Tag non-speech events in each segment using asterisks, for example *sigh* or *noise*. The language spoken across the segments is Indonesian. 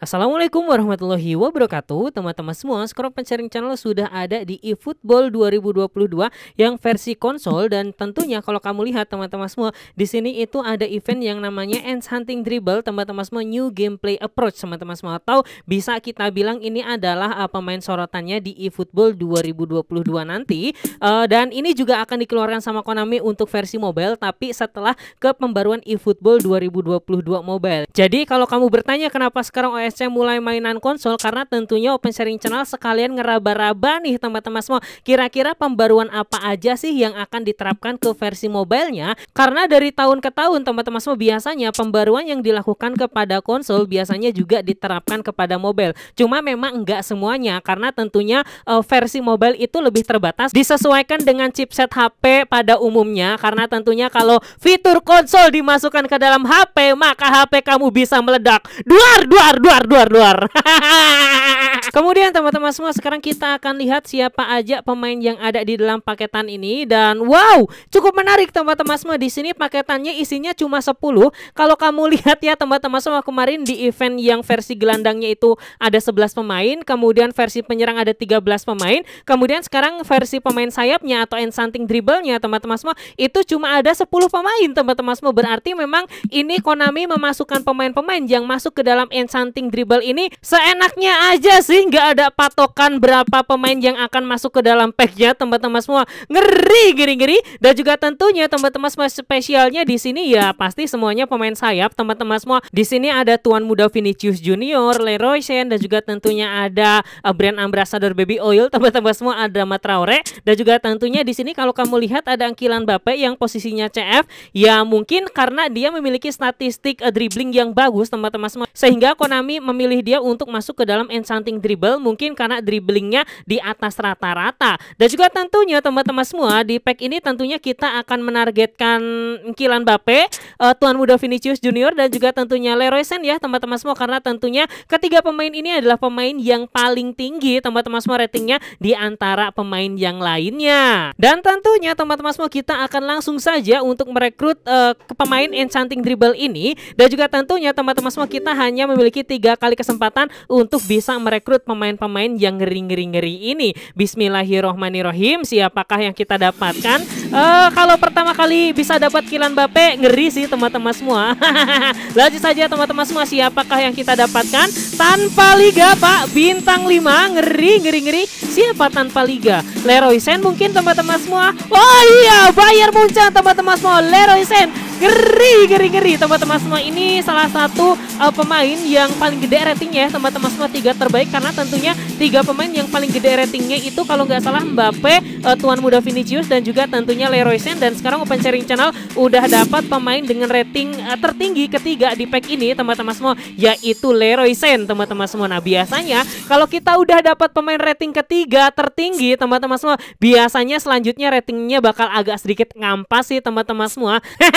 Assalamualaikum warahmatullahi wabarakatuh Teman-teman semua, Scrum Pencaring Channel sudah ada di eFootball 2022 yang versi konsol Dan tentunya kalau kamu lihat teman-teman semua di sini itu ada event yang namanya Ends Hunting Dribble Teman-teman semua New Gameplay Approach teman-teman semua Atau bisa kita bilang ini adalah uh, pemain sorotannya di eFootball 2022 nanti uh, Dan ini juga akan dikeluarkan sama Konami untuk versi mobile Tapi setelah ke pembaruan eFootball 2022 mobile Jadi kalau kamu bertanya kenapa sekarang OS saya mulai mainan konsol karena tentunya Open Sharing Channel sekalian ngeraba-raba nih teman-teman semua. Kira-kira pembaruan apa aja sih yang akan diterapkan ke versi mobilenya? Karena dari tahun ke tahun teman-teman semua biasanya pembaruan yang dilakukan kepada konsol biasanya juga diterapkan kepada mobile. Cuma memang enggak semuanya karena tentunya uh, versi mobile itu lebih terbatas disesuaikan dengan chipset HP pada umumnya karena tentunya kalau fitur konsol dimasukkan ke dalam HP maka HP kamu bisa meledak. Duar duar duar duar duar duar *laughs* Kemudian teman-teman semua sekarang kita akan lihat siapa aja pemain yang ada di dalam paketan ini dan wow cukup menarik teman-teman semua di sini paketannya isinya cuma 10 kalau kamu lihat ya teman-teman semua kemarin di event yang versi gelandangnya itu ada 11 pemain kemudian versi penyerang ada 13 pemain kemudian sekarang versi pemain sayapnya atau enchanting dribblenya teman-teman semua itu cuma ada 10 pemain teman-teman semua berarti memang ini Konami memasukkan pemain-pemain yang masuk ke dalam enchanting dribble ini seenaknya aja sih nggak ada patokan berapa pemain yang akan masuk ke dalam packnya teman-teman semua ngeri geri-geri dan juga tentunya teman-teman semua spesialnya di sini ya pasti semuanya pemain sayap teman-teman semua di sini ada tuan muda Vinicius Junior Leroy Sane dan juga tentunya ada eh, brand ambassador baby oil *laughs* teman-teman semua ada Matraore dan juga tentunya di sini kalau kamu lihat ada angkilan Bape yang posisinya CF ya mungkin karena dia memiliki statistik eh, dribbling yang bagus teman-teman semua sehingga Konami memilih dia untuk masuk ke dalam enchanting dribble mungkin karena dribblingnya di atas rata-rata. Dan juga tentunya teman-teman semua di pack ini tentunya kita akan menargetkan kilan bape uh, eh, Tuan Muda Vinicius Junior dan juga tentunya Leroy Sen ya teman-teman semua karena tentunya ketiga pemain ini adalah pemain yang paling tinggi teman-teman semua ratingnya di antara pemain yang lainnya. Dan tentunya teman-teman semua kita akan langsung saja untuk merekrut uh, pemain enchanting dribble ini dan juga tentunya teman-teman semua kita hanya memiliki tiga tiga kali kesempatan untuk bisa merekrut pemain-pemain yang ngeri-ngeri-ngeri ini. Bismillahirrohmanirrohim, siapakah yang kita dapatkan? Uh, kalau pertama kali bisa dapat Kilan bape ngeri sih teman-teman semua. *laughs* Lanjut saja teman-teman semua, siapakah yang kita dapatkan? Tanpa liga pak, bintang lima ngeri-ngeri-ngeri. Siapa tanpa liga? Leroy Sen mungkin teman-teman semua. Oh iya, bayar Munchen teman-teman semua. Leroy Sen Ngeri, ngeri, ngeri. Teman-teman semua ini salah satu uh, pemain yang paling gede ratingnya ya. Teman-teman semua tiga terbaik karena tentunya tiga pemain yang paling gede ratingnya itu kalau nggak salah Mbappe, uh, Tuan Muda Vinicius dan juga tentunya Leroy Sen dan sekarang Open Sharing Channel udah dapat pemain dengan rating uh, tertinggi ketiga di pack ini teman-teman semua yaitu Leroy Sen teman-teman semua. Nah biasanya kalau kita udah dapat pemain rating ketiga tertinggi teman-teman semua biasanya selanjutnya ratingnya bakal agak sedikit ngampas sih teman-teman semua.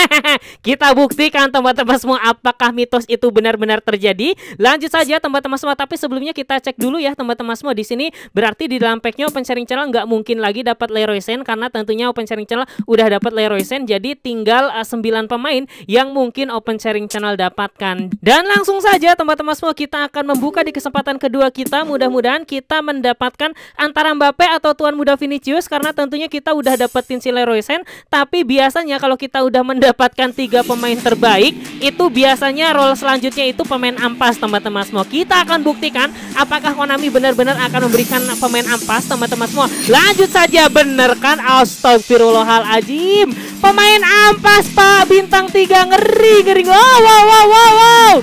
*laughs* kita buktikan teman-teman semua apakah mitos itu benar-benar terjadi. Lanjut saja teman-teman semua tapi sebelumnya kita cek dulu ya teman-teman semua di sini berarti di dalam packnya Open Sharing Channel nggak mungkin lagi dapat dapat Leroy Sen karena tentunya open sharing channel udah dapat Leroy Sen jadi tinggal uh, eh, 9 pemain yang mungkin open sharing channel dapatkan. Dan langsung saja teman-teman semua kita akan membuka di kesempatan kedua kita mudah-mudahan kita mendapatkan antara Mbappe atau Tuan Muda Vinicius karena tentunya kita udah dapetin si Leroy Sen tapi biasanya kalau kita udah mendapatkan tiga pemain terbaik itu biasanya role selanjutnya itu pemain ampas teman-teman semua. Kita akan buktikan apakah Konami benar-benar akan memberikan pemain ampas teman-teman semua. Lanjut saja Iya bener kan Astagfirullahaladzim Pemain ampas pak Bintang 3 ngeri ngeri Wow wow wow wow, wow.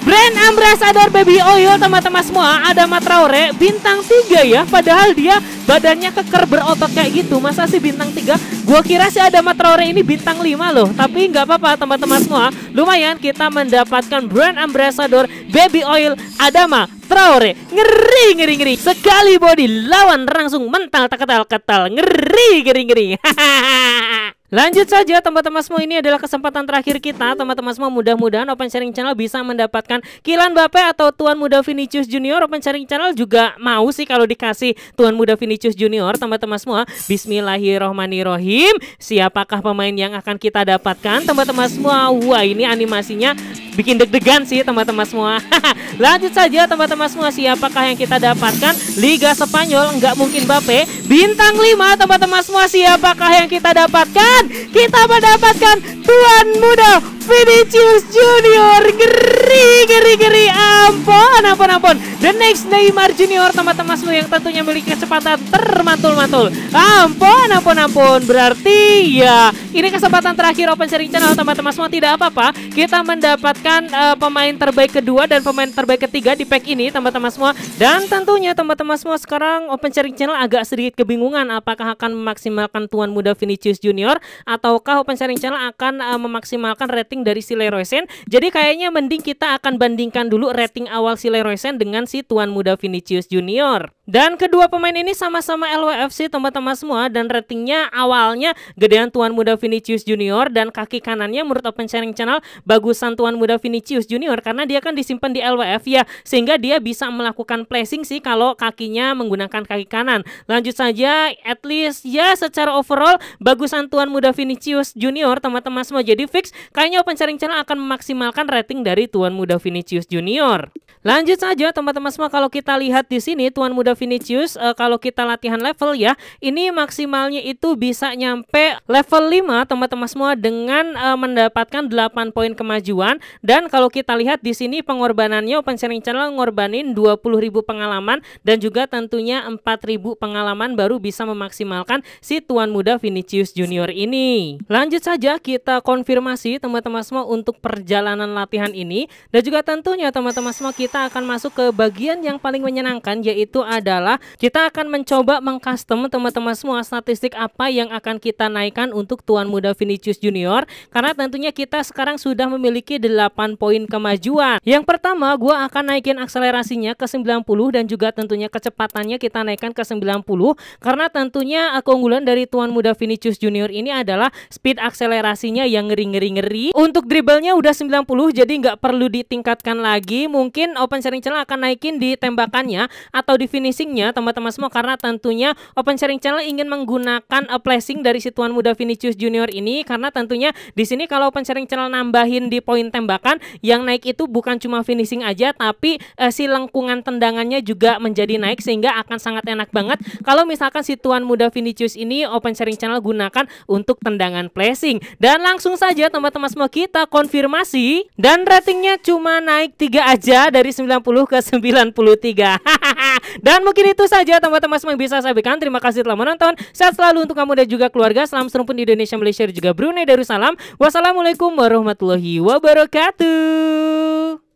Brand Ambassador Baby Oil teman-teman semua ada Matraore bintang 3 ya padahal dia badannya keker berotot kayak gitu masa sih bintang 3 gua kira sih ada Matraore ini bintang 5 loh tapi nggak apa-apa teman-teman semua lumayan kita mendapatkan brand Ambassador Baby Oil Adama Traore ngeri ngeri ngeri sekali body lawan langsung mental tak ketal ketal ngeri ngeri ngeri hahaha *laughs* Lanjut saja teman-teman semua ini adalah kesempatan terakhir kita teman-teman semua mudah-mudahan Open Sharing Channel bisa mendapatkan Kilan Bape atau Tuan Muda Vinicius Junior Open Sharing Channel juga mau sih kalau dikasih Tuan Muda Vinicius Junior teman-teman semua Bismillahirrohmanirrohim siapakah pemain yang akan kita dapatkan teman-teman semua wah ini animasinya bikin deg-degan sih teman-teman semua. *laughs* Lanjut saja teman-teman semua siapakah yang kita dapatkan Liga Spanyol nggak mungkin Bape bintang 5 teman-teman semua siapakah yang kita dapatkan kita mendapatkan Tuan Muda Vinicius Junior geri geri geri ampun ampun ampun The next Neymar Junior teman-teman semua yang tentunya memiliki kesempatan termantul-mantul. Ampun, ampun, ampun. Berarti ya ini kesempatan terakhir Open Sharing Channel teman-teman semua tidak apa-apa. Kita mendapatkan uh, pemain terbaik kedua dan pemain terbaik ketiga di pack ini teman-teman semua. Dan tentunya teman-teman semua sekarang Open Sharing Channel agak sedikit kebingungan apakah akan memaksimalkan Tuan Muda Vinicius Junior ataukah Open Sharing Channel akan uh, memaksimalkan rating dari si Leroy Sen. Jadi kayaknya mending kita akan bandingkan dulu rating awal si Leroy Sen dengan si Tuan Muda Vinicius Junior. Dan kedua pemain ini sama-sama LWFC teman-teman semua dan ratingnya awalnya gedean Tuan Muda Vinicius Junior dan kaki kanannya menurut Open Sharing Channel bagusan Tuan Muda Vinicius Junior karena dia kan disimpan di LWF ya sehingga dia bisa melakukan placing sih kalau kakinya menggunakan kaki kanan. Lanjut saja at least ya secara overall bagusan Tuan Muda Vinicius Junior teman-teman semua jadi fix kayaknya Open Sharing Channel akan memaksimalkan rating dari Tuan Muda Vinicius Junior. Lanjut saja teman-teman teman-teman semua kalau kita lihat di sini Tuan Muda Vinicius uh, kalau kita latihan level ya, ini maksimalnya itu bisa nyampe level 5 teman-teman semua dengan uh, mendapatkan 8 poin kemajuan dan kalau kita lihat di sini pengorbanannya Open Sharing Channel ngorbanin 20.000 pengalaman dan juga tentunya 4.000 pengalaman baru bisa memaksimalkan si Tuan Muda Vinicius Junior ini. Lanjut saja kita konfirmasi teman-teman semua untuk perjalanan latihan ini dan juga tentunya teman-teman semua kita akan masuk ke bagian bagian yang paling menyenangkan yaitu adalah kita akan mencoba mengcustom teman-teman semua statistik apa yang akan kita naikkan untuk Tuan Muda Vinicius Junior karena tentunya kita sekarang sudah memiliki 8 poin kemajuan. Yang pertama, gua akan naikin akselerasinya ke 90 dan juga tentunya kecepatannya kita naikkan ke 90 karena tentunya keunggulan dari Tuan Muda Vinicius Junior ini adalah speed akselerasinya yang ngeri-ngeri-ngeri. Untuk dribblenya udah 90 jadi nggak perlu ditingkatkan lagi. Mungkin open sharing channel akan naik mungkin di tembakannya atau di finishingnya teman-teman semua karena tentunya Open Sharing Channel ingin menggunakan eh, placing dari Situan muda Vinicius Junior ini karena tentunya di sini kalau Open Sharing Channel nambahin di poin tembakan yang naik itu bukan cuma finishing aja tapi eh, si lengkungan tendangannya juga menjadi naik sehingga akan sangat enak banget kalau misalkan Situan muda Vinicius ini Open Sharing Channel gunakan untuk tendangan placing dan langsung saja teman-teman semua kita konfirmasi dan ratingnya cuma naik tiga aja dari 90 ke 90 *laughs* Dan mungkin itu saja teman-teman semua yang bisa saya berikan. Terima kasih telah menonton. Sehat selalu untuk kamu dan juga keluarga. Salam serumpun di Indonesia, Malaysia, dan juga Brunei Darussalam. Wassalamualaikum warahmatullahi wabarakatuh.